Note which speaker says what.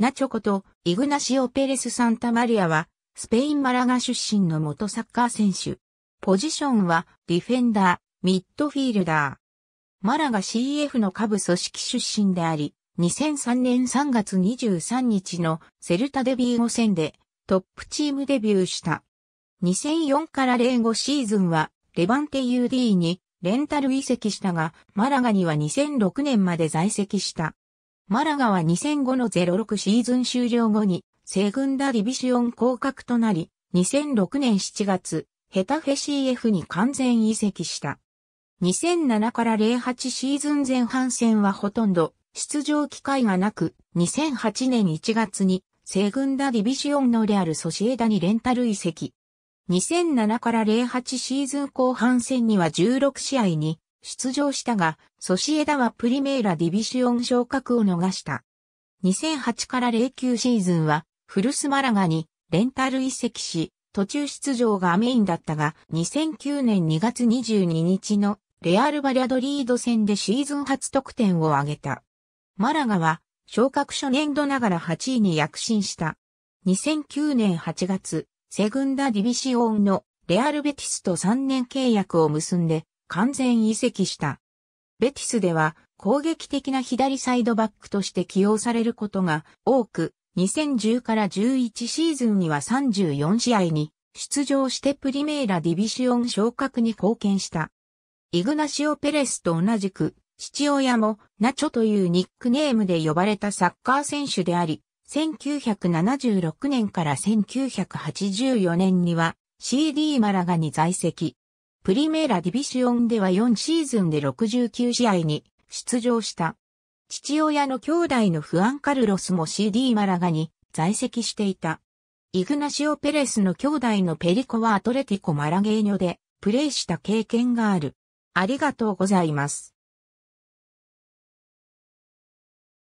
Speaker 1: ナチョこと、イグナシオ・ペレス・サンタマリアは、スペイン・マラガ出身の元サッカー選手。ポジションは、ディフェンダー、ミッドフィールダー。マラガ CF の下部組織出身であり、2003年3月23日のセルタデビュー後戦で、トップチームデビューした。2004から05シーズンは、レバンテ UD にレンタル移籍したが、マラガには2006年まで在籍した。マラガは2005の06シーズン終了後に、グ軍ダディビシオン降格となり、2006年7月、ヘタフェ CF に完全移籍した。2007から08シーズン前半戦はほとんど出場機会がなく、2008年1月にグ軍ダディビシオンのレアルソシエダにレンタル移籍。2007から08シーズン後半戦には16試合に出場したが、ソシエダはプリメーラディビシオン昇格を逃した。2008から09シーズンは、フルスマラガにレンタル移籍し、途中出場がメインだったが、2009年2月22日のレアル・バリャドリード戦でシーズン初得点を挙げた。マラガは、昇格初年度ながら8位に躍進した。2009年8月、セグンダ・ディビシオンのレアル・ベティスと3年契約を結んで、完全移籍した。ベティスでは攻撃的な左サイドバックとして起用されることが多く、2010から11シーズンには34試合に出場してプリメーラディビシオン昇格に貢献した。イグナシオ・ペレスと同じく、父親もナチョというニックネームで呼ばれたサッカー選手であり、1976年から1984年には CD マラガに在籍。プリメーラディビシオンでは4シーズンで69試合に出場した。父親の兄弟のフアン・カルロスも CD マラガに在籍していた。イグナシオ・ペレスの兄弟のペリコはアトレティコ・マラゲーニョでプレーした経験がある。ありがとうございます。